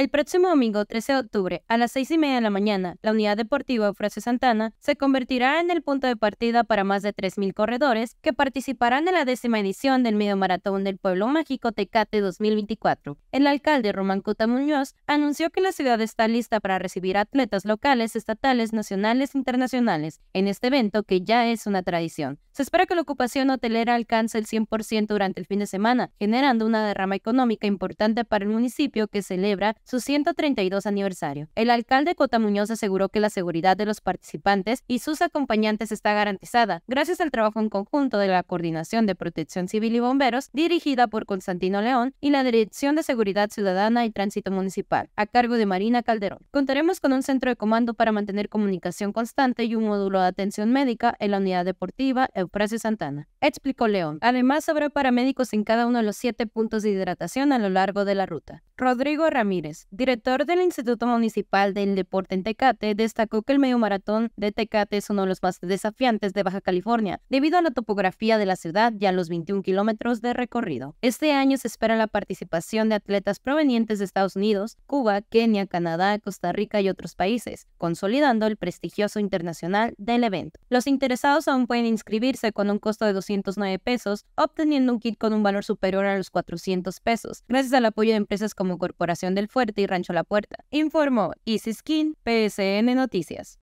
El próximo domingo 13 de octubre, a las 6 y media de la mañana, la Unidad Deportiva Ofrace Santana se convertirá en el punto de partida para más de 3.000 corredores que participarán en la décima edición del Medio Maratón del Pueblo Mágico Tecate 2024. El alcalde Román Cuta Muñoz anunció que la ciudad está lista para recibir atletas locales, estatales, nacionales e internacionales en este evento que ya es una tradición. Se espera que la ocupación hotelera alcance el 100% durante el fin de semana, generando una derrama económica importante para el municipio que celebra su 132 aniversario. El alcalde Cota Muñoz aseguró que la seguridad de los participantes y sus acompañantes está garantizada gracias al trabajo en conjunto de la Coordinación de Protección Civil y Bomberos dirigida por Constantino León y la Dirección de Seguridad Ciudadana y Tránsito Municipal, a cargo de Marina Calderón. Contaremos con un centro de comando para mantener comunicación constante y un módulo de atención médica en la unidad deportiva Eufrasio Santana, explicó León. Además, habrá paramédicos en cada uno de los siete puntos de hidratación a lo largo de la ruta. Rodrigo Ramírez, director del Instituto Municipal del Deporte en Tecate, destacó que el medio maratón de Tecate es uno de los más desafiantes de Baja California, debido a la topografía de la ciudad y a los 21 kilómetros de recorrido. Este año se espera la participación de atletas provenientes de Estados Unidos, Cuba, Kenia, Canadá, Costa Rica y otros países, consolidando el prestigioso internacional del evento. Los interesados aún pueden inscribirse con un costo de 209 pesos, obteniendo un kit con un valor superior a los 400 pesos, gracias al apoyo de empresas como Corporación del Fuerte y Rancho La Puerta, informó Easy Skin, PSN Noticias.